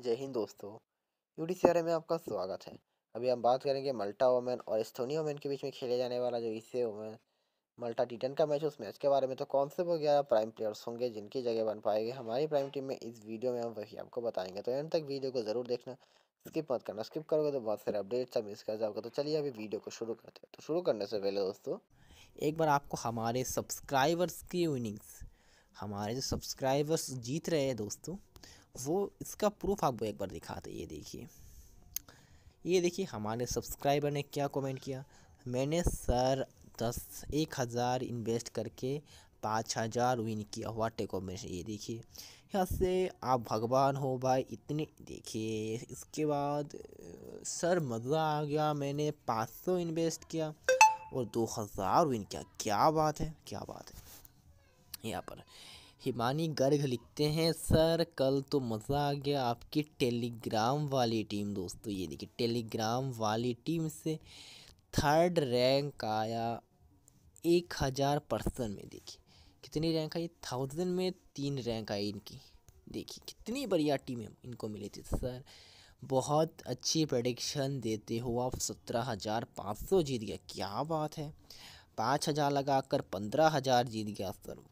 जय हिंद दोस्तों यूडी सी में आपका स्वागत है अभी हम बात करेंगे मल्टा ओमन और स्थोनी वोमेन के बीच में खेले जाने वाला जो इससे ओमन मल्टा टीटन का मैच है उस मैच के बारे में तो कौन से वो ग्यारह प्राइम प्लेयर्स होंगे जिनकी जगह बन पाएंगे हमारी प्राइम टीम में इस वीडियो में हम वही आपको बताएंगे तो एंड तक वीडियो को ज़रूर देखना स्किप मत करना स्किप करोगे तो बहुत सारे अपडेट्स आप मिस कर जाओगे तो चलिए अभी वीडियो को शुरू करते हैं तो शुरू करने से पहले दोस्तों एक बार आपको हमारे सब्सक्राइबर्स की विनिंग्स हमारे जो सब्सक्राइबर्स जीत रहे हैं दोस्तों वो इसका प्रूफ आपको एक बार दिखाते ये देखिए ये देखिए हमारे सब्सक्राइबर ने क्या कमेंट किया मैंने सर दस एक हज़ार इन्वेस्ट करके पाँच हज़ार विन किया हुआ टेक ये देखिए यहाँ से आप भगवान हो भाई इतने देखिए इसके बाद सर मज़ा आ गया मैंने पाँच सौ इन्वेस्ट किया और दो हज़ार विन किया क्या बात है क्या बात है यहाँ पर हिमानी गर्ग लिखते हैं सर कल तो मज़ा आ गया आपकी टेलीग्राम वाली टीम दोस्तों ये देखिए टेलीग्राम वाली टीम से थर्ड रैंक आया एक हज़ार पर्सन में देखिए कितनी रैंक आई थाउजेंड में तीन रैंक आई इनकी देखिए कितनी बढ़िया टीम इनको मिली थी सर बहुत अच्छी प्रडिक्शन देते हो आप सत्रह हज़ार पाँच सौ जीत गया क्या बात है पाँच हज़ार लगा कर पंद्रह हज़ार जीत गया सर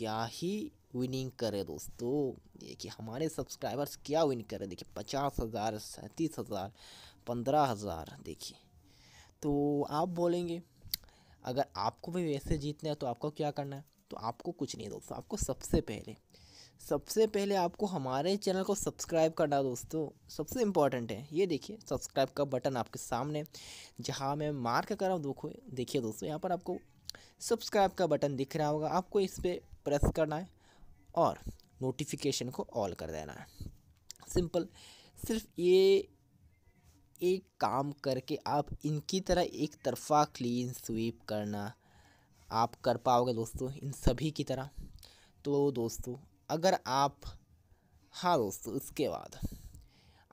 क्या ही विनिंग करे दोस्तों देखिए हमारे सब्सक्राइबर्स क्या विन करे देखिए पचास हज़ार सैंतीस हज़ार पंद्रह हज़ार देखिए तो आप बोलेंगे अगर आपको भी वैसे जीतना है तो आपको क्या करना है तो आपको कुछ नहीं दोस्तों आपको सबसे पहले सबसे पहले आपको हमारे चैनल को सब्सक्राइब करना दोस्तों सबसे इम्पॉर्टेंट है ये देखिए सब्सक्राइब का बटन आपके सामने जहाँ मैं मार्क कर रहा हूँ देखो देखिए दोस्तों यहाँ पर आपको सब्सक्राइब का बटन दिख रहा होगा आपको इस पर प्रेस करना है और नोटिफिकेशन को ऑल कर देना है सिंपल सिर्फ ये एक काम करके आप इनकी तरह एक तरफा क्लीन स्वीप करना आप कर पाओगे दोस्तों इन सभी की तरह तो दोस्तों अगर आप हाँ दोस्तों उसके बाद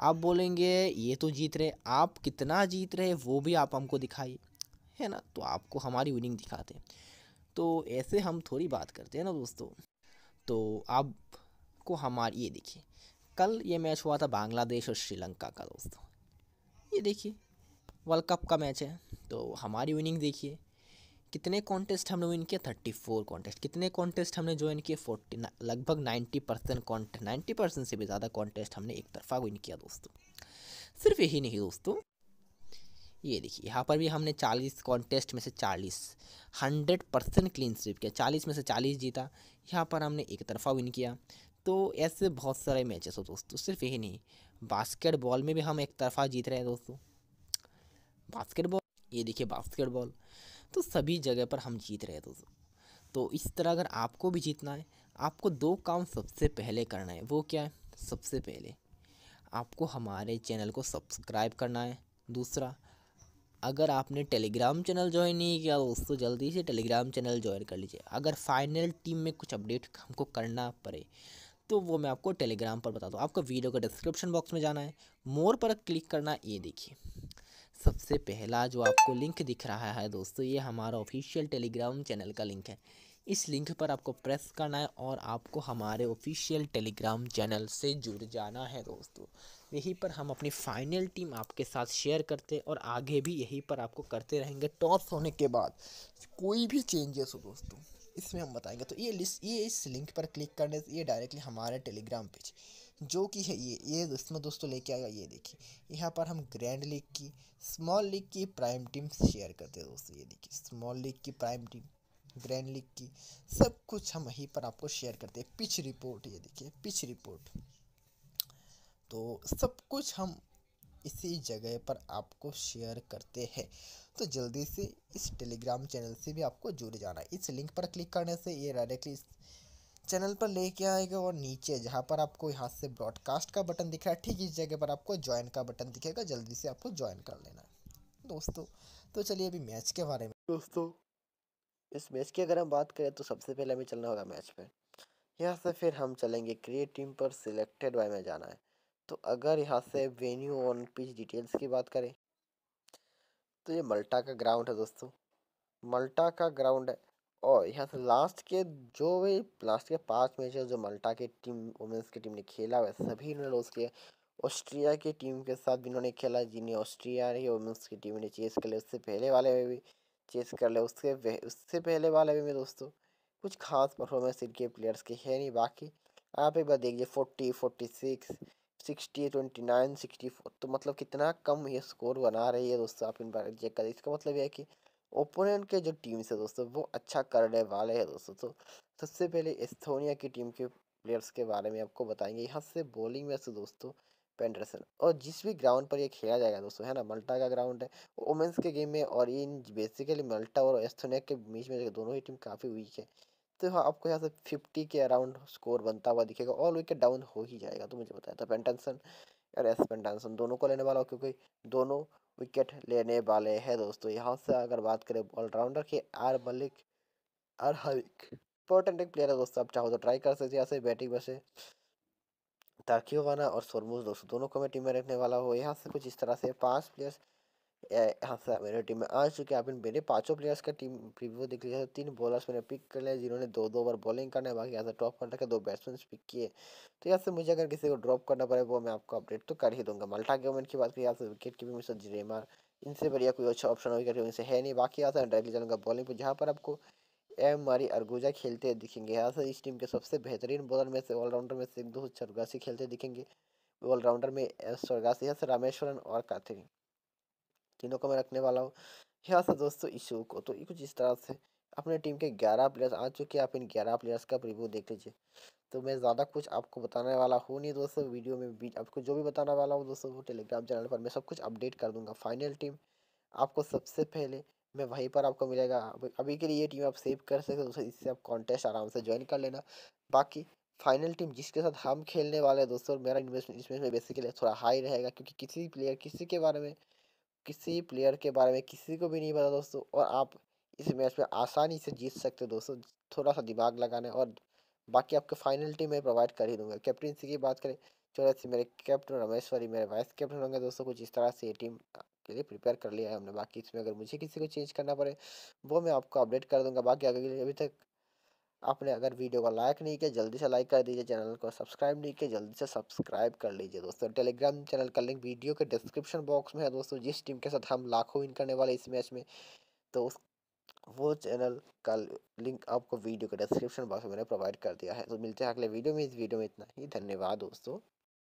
आप बोलेंगे ये तो जीत रहे आप कितना जीत रहे वो भी आप हमको दिखाइए है ना तो आपको हमारी विनिंग दिखाते तो ऐसे हम थोड़ी बात करते हैं ना दोस्तों तो आप को हमारी ये देखिए कल ये मैच हुआ था बांग्लादेश और श्रीलंका का दोस्तों ये देखिए वर्ल्ड कप का मैच है तो हमारी विनिंग देखिए कितने कॉन्टेस्ट हमने विन किया थर्टी फोर कॉन्टेस्ट कितने कॉन्टेस्ट हमने ज्वाइन किए फोर्टी लगभग ninety percent contest ninety percent से भी ज़्यादा कॉन्टेस्ट हमने एक तरफा विन किया दोस्तों सिर्फ यही नहीं दोस्तों ये देखिए यहाँ पर भी हमने चालीस कॉन्टेस्ट में से चालीस हंड्रेड परसेंट क्लीन स्वीप किया चालीस में से चालीस जीता यहाँ पर हमने एक तरफा विन किया तो ऐसे बहुत सारे मैचेस हो दोस्तों सिर्फ यही नहीं बास्केटबॉल में भी हम एक तरफा जीत रहे हैं दोस्तों बास्केटबॉल ये देखिए बास्केटबॉल तो सभी जगह पर हम जीत रहे हैं दोस्तों तो इस तरह अगर आपको भी जीतना है आपको दो काम सबसे पहले करना है वो क्या है सबसे पहले आपको हमारे चैनल को सब्सक्राइब करना है दूसरा अगर आपने टेलीग्राम चैनल ज्वाइन नहीं किया तो उसको जल्दी से टेलीग्राम चैनल ज्वाइन कर लीजिए अगर फाइनल टीम में कुछ अपडेट हमको करना पड़े तो वो मैं आपको टेलीग्राम पर बता दूँ आपको वीडियो का डिस्क्रिप्शन बॉक्स में जाना है मोर पर क्लिक करना ये देखिए सबसे पहला जो आपको लिंक दिख रहा है दोस्तों ये हमारा ऑफिशियल टेलीग्राम चैनल का लिंक है इस लिंक पर आपको प्रेस करना है और आपको हमारे ऑफिशियल टेलीग्राम चैनल से जुड़ जाना है दोस्तों यहीं पर हम अपनी फाइनल टीम आपके साथ शेयर करते और आगे भी यहीं पर आपको करते रहेंगे टॉप्स होने के बाद कोई भी चेंजेस हो दोस्तों इसमें हम बताएंगे तो ये लिस्ट ये इस लिंक पर क्लिक करने से ये डायरेक्टली हमारे टेलीग्राम पेज जो कि है ये ये इसमें दोस्तों लेके आएगा ये देखिए यहाँ पर हम ग्रैंड लीग की स्मॉल लीग की प्राइम टीम शेयर करते हैं दोस्तों ये देखिए स्मॉल लीग की प्राइम टीम ग्रैंड लीग की सब कुछ हम यहीं पर आपको शेयर करते हैं पिच रिपोर्ट ये देखिए पिच रिपोर्ट तो सब कुछ हम इसी जगह पर आपको शेयर करते हैं तो जल्दी से इस टेलीग्राम चैनल से भी आपको जुड़ जाना है इस लिंक पर क्लिक करने से ये डायरेक्टली इस चैनल पर लेके आएगा और नीचे जहाँ पर आपको यहाँ से ब्रॉडकास्ट का बटन दिख रहा है ठीक इस जगह पर आपको ज्वाइन का बटन दिखेगा जल्दी से आपको ज्वाइन कर लेना है दोस्तों तो चलिए अभी मैच के बारे में दोस्तों इस मैच की अगर हम बात करें तो सबसे पहले हमें चलना होगा मैच पर यहाँ से फिर हम चलेंगे क्रिएट टीम पर सिलेक्टेड वाई में जाना है तो अगर यहाँ से वेन्यू ऑन पिच डिटेल्स की बात करें तो ये मल्टा का ग्राउंड है दोस्तों मल्टा का ग्राउंड है और यहाँ से लास्ट के जो भी लास्ट के पांच मैच जो मल्टा के टीम वुमेंस की टीम ने खेला हुआ सभी इन्होंने लॉस किया ऑस्ट्रिया की टीम के साथ भी इन्होंने खेला जिन्हें ऑस्ट्रिया ने वुमेंस की टीम ने चेस कर लिया उससे पहले वाले में भी चेस कर लिया उसके उससे पहले वाले में दोस्तों कुछ खास परफॉर्मेंस इनके प्लेयर्स के है नहीं बाकी आप एक बार देखिए forty forty six sixty twenty nine sixty four तो मतलब कितना कम ये स्कोर बना रही है दोस्तों आप इन बार चेक करें इसका मतलब यह है कि ओपोनेंट के जो टीम्स है दोस्तों वो अच्छा करने वाले हैं दोस्तों तो सबसे पहले एस्थोनिया की टीम के प्लेयर्स के बारे में आपको बताएंगे यहाँ से बॉलिंग में से दोस्तों पेंडरसन और जिस भी ग्राउंड पर ये खेला जाएगा दोस्तों है ना मल्टा का ग्राउंड है वुमेंस के गेम में और इन बेसिकली मल्टा और एस्थोनिया के बीच में दोनों ही टीम काफ़ी वीक है तो हाँ आपको यहाँ से फिफ्टी के अराउंड स्कोर बनता हुआ दिखेगा ऑल विकेट डाउन हो ही जाएगा तो मुझे बताया था पेंटनसन और एस पेंटनसन दोनों को लेने वाला हो क्योंकि दोनों विकेट लेने वाले हैं दोस्तों यहाँ से अगर बात करें ऑलराउंडर के आर मलिक आर हलिक इंपॉर्टेंट एक प्लेयर है दोस्तों आप चाहो तो ट्राई कर सकते यहाँ से बैटिंग बसे से ताकियोवाना और सोरमूज दोस्तों दोनों को मैं टीम में रखने वाला हूँ यहाँ से कुछ इस तरह से पांच प्लेयर्स हफ्ता मेरे टीम में आ चुके हैं आप मेरे पांचों प्लेयर्स का टीम प्रीव्यू देख लिया तो तीन बॉलर्स मैंने पिक कर लिया जिन्होंने दो दो बार बॉलिंग करना है बाकी यहाँ से टॉप कर रखा दो बैट्समैन पिक किए तो यहाँ से मुझे अगर किसी को ड्रॉप करना पड़े वो मैं आपको अपडेट तो कर ही दूंगा मल्टा के की बात करिए यहाँ से विकेट कीपिंग मिस्टर जरेमार इनसे बढ़िया कोई अच्छा ऑप्शन हो गया इनसे है नहीं बाकी यहाँ से डायरेक्टली चलूँगा बॉलिंग पर जहाँ पर आपको एम मारी अरगुजा खेलते दिखेंगे यहाँ से इस टीम के सबसे बेहतरीन बॉलर में से ऑलराउंडर में से एक दो चरगासी खेलते दिखेंगे ऑलराउंडर में स्वर्गासी यहाँ से रामेश्वरन और कार्तिक तीनों को मैं रखने वाला हूँ यहाँ से दोस्तों इशू को तो कुछ इस तरह से अपने टीम के ग्यारह प्लेयर्स आ चुके हैं आप इन ग्यारह प्लेयर्स का रिव्यू देख लीजिए तो मैं ज़्यादा कुछ आपको बताने वाला हूँ नहीं दोस्तों वीडियो में भी आपको जो भी बताने वाला हूँ दोस्तों वो टेलीग्राम चैनल पर मैं सब कुछ अपडेट कर दूँगा फाइनल टीम आपको सबसे पहले मैं वहीं पर आपको मिलेगा अभी के लिए ये टीम आप सेव कर सकते हो इससे आप कॉन्टेस्ट आराम से ज्वाइन कर लेना बाकी फाइनल टीम जिसके साथ हम खेलने वाले हैं दोस्तों मेरा इन्वेस्टमेंट इसमें बेसिकली थोड़ा हाई रहेगा क्योंकि किसी प्लेयर किसी के बारे में किसी प्लेयर के बारे में किसी को भी नहीं पता दोस्तों और आप इस मैच में आसानी से जीत सकते हो दोस्तों थोड़ा सा दिमाग लगाने और बाकी आपके फाइनल टीम में प्रोवाइड कर ही दूंगा कैप्टनसी की बात करें चौरासी मेरे कैप्टन रमेश्वरी मेरे वाइस कैप्टन होंगे दोस्तों कुछ इस तरह से ये टीम के लिए प्रिपेयर कर लिया है हमने बाकी इसमें अगर मुझे किसी को चेंज करना पड़े वो मैं आपको अपडेट कर दूंगा बाकी अगर अभी तक आपने अगर वीडियो को लाइक नहीं किया जल्दी से लाइक कर दीजिए चैनल को सब्सक्राइब नहीं किया जल्दी से सब्सक्राइब कर लीजिए दोस्तों टेलीग्राम चैनल का लिंक वीडियो के डिस्क्रिप्शन बॉक्स में है दोस्तों जिस टीम के साथ हम लाखों विन करने वाले इस मैच में तो उस वो चैनल का लिंक आपको वीडियो के डिस्क्रिप्शन बॉक्स में मैंने प्रोवाइड कर दिया है तो मिलते हैं अगले वीडियो में इस वीडियो में इतना ही धन्यवाद दोस्तों